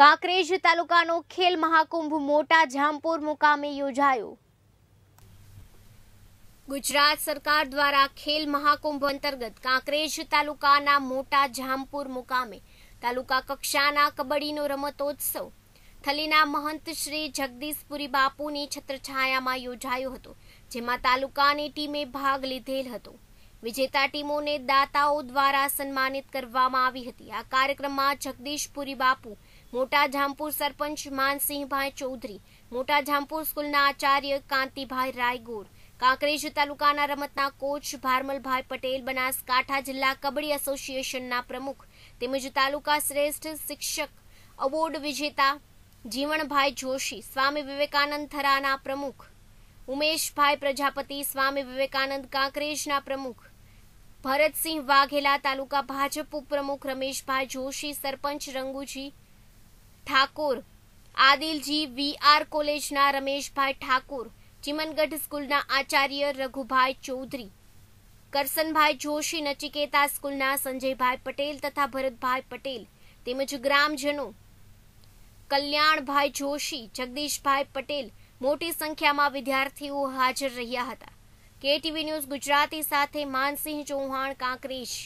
કાંકરેજ તાલુકાનો ખેલ મહાકુંભ મોટા જામપુર મુકામે યોજાયો ગુજરાત સરકાર દ્વારા ખેલ મહાકુંભ અંતર્ગત કાંકરેજ તાલુકાના મોટા જામપુર મુકામે તાલુકા કક્ષાના કબડ્ડીનો રમતોત્સવ થલીના મહંત શ્રી જગદીશપુરી બાપુની છત્રછાયામાં યોજાયો હતો જેમાં તાલુકાની ટીમે ભાગ લીધેલ હતો વિજેતા ટીમોને દાતાઓ દ્વારા સન્માનિત કરવામાં આવી હતી આ કાર્યક્રમમાં જગદીશપુરી બાપુ મોટા જામપુર સરપંચ માનસિંહભાઈ ચૌધરી મોટા જામપુર સ્કૂલના આચાર્ય કાંતિભાઈ રાયગોર કાંકરેજ તાલુકાના રમતના કોચ ભારમલભાઈ પટેલ બનાસકાંઠા જિલ્લા કબડ્ડી એસોસિએશનના પ્રમુખ તેમજ તાલુકા શ્રેષ્ઠ શિક્ષક અવોર્ડ વિજેતા જીવણભાઈ જોશી સ્વામી વિવેકાનંદ થરાના પ્રમુખ ઉમેશભાઈ પ્રજાપતિ સ્વામી વિવેકાનંદ કાંકરેજના પ્રમુખ ભરતસિંહ વાઘેલા તાલુકા ભાજપ ઉપપ્રમુખ રમેશભાઈ જોશી સરપંચ રંગુજી ઠાકોર આદિલજી વીઆર કોલેજના રમેશભાઈ ઠાકોર ચિમનગઢ સ્કૂલના આચાર્ય રઘુભાઈ ચૌધરી કરસનભાઈ જોશી નચિકેતા સ્કૂલના સંજયભાઈ પટેલ તથા ભરતભાઈ પટેલ તેમજ ગ્રામજનો કલ્યાણભાઈ જોશી જગદીશભાઈ પટેલ મોટી સંખ્યામાં વિદ્યાર્થીઓ હાજર રહ્યા હતા કેટીવી ન્યૂઝ ગુજરાતી સાથે માનસિંહ ચૌહાણ કાંકરીશ